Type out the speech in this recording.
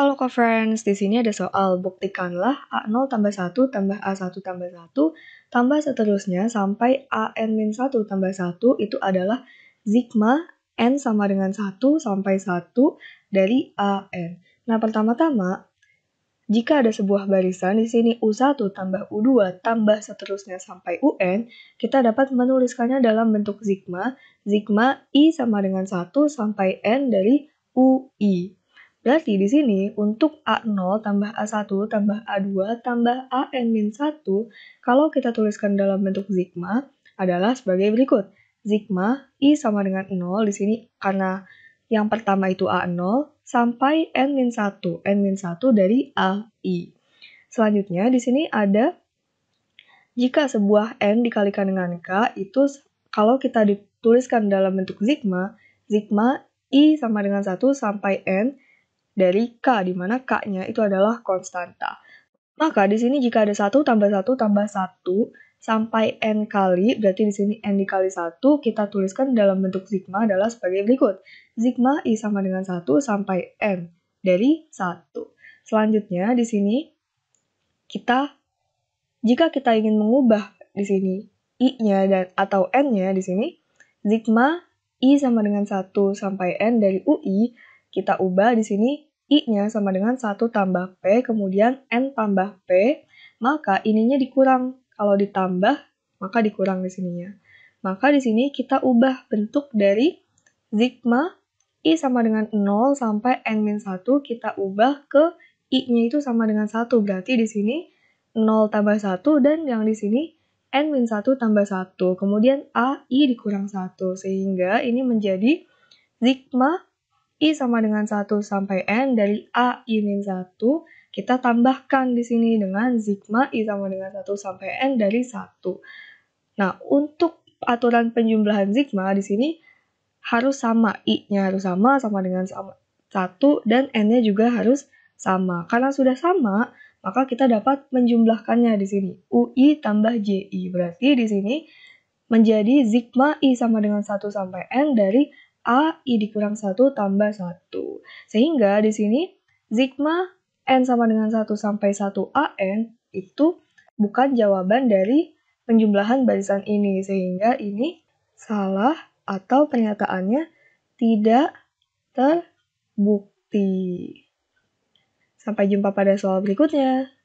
Halo friends di sini ada soal buktikanlah A0 tambah 1 tambah A1 tambah 1 tambah seterusnya sampai AN-1 tambah 1 itu adalah sigma N sama dengan 1 sampai 1 dari AN. Nah pertama-tama, jika ada sebuah barisan di sini U1 tambah U2 tambah seterusnya sampai UN, kita dapat menuliskannya dalam bentuk sigma, sigma I sama dengan 1 sampai N dari UI. Berarti di sini untuk A0 tambah A1 tambah A2 tambah AN-1, kalau kita tuliskan dalam bentuk sigma adalah sebagai berikut. Sigma I sama dengan 0 di sini karena yang pertama itu A0 sampai N-1, N-1 dari a i Selanjutnya di sini ada jika sebuah N dikalikan dengan K, itu kalau kita dituliskan dalam bentuk sigma, sigma I sama dengan 1 sampai N dari K, di mana K-nya itu adalah konstanta. Maka di sini jika ada 1 tambah 1 tambah 1 sampai N kali, berarti di sini N dikali 1, kita tuliskan dalam bentuk sigma adalah sebagai berikut. Sigma I sama dengan 1 sampai N dari 1. Selanjutnya di sini kita jika kita ingin mengubah di sini i-nya dan atau n-nya di sini sigma i sama dengan 1 sampai n dari UI kita ubah di sini I-nya sama dengan 1 tambah P, kemudian N tambah P, maka ininya dikurang. Kalau ditambah, maka dikurang di sininya. Maka di sini kita ubah bentuk dari sigma I sama dengan 0 sampai N-1 kita ubah ke I-nya itu sama dengan 1. Berarti di sini 0 tambah 1 dan yang di sini N-1 tambah 1. Kemudian A, I dikurang 1. Sehingga ini menjadi sigma I sama dengan 1 sampai N dari A I min 1, kita tambahkan di sini dengan sigma I sama dengan 1 sampai N dari 1. Nah, untuk aturan penjumlahan sigma di sini harus sama, I-nya harus sama, sama dengan sama, 1, dan N-nya juga harus sama. Karena sudah sama, maka kita dapat menjumlahkannya di sini. UI tambah JI, berarti di sini menjadi sigma I sama dengan 1 sampai N dari A I dikurang 1 tambah 1. Sehingga di sini sigma N sama dengan 1 sampai 1 n itu bukan jawaban dari penjumlahan barisan ini. Sehingga ini salah atau pernyataannya tidak terbukti. Sampai jumpa pada soal berikutnya.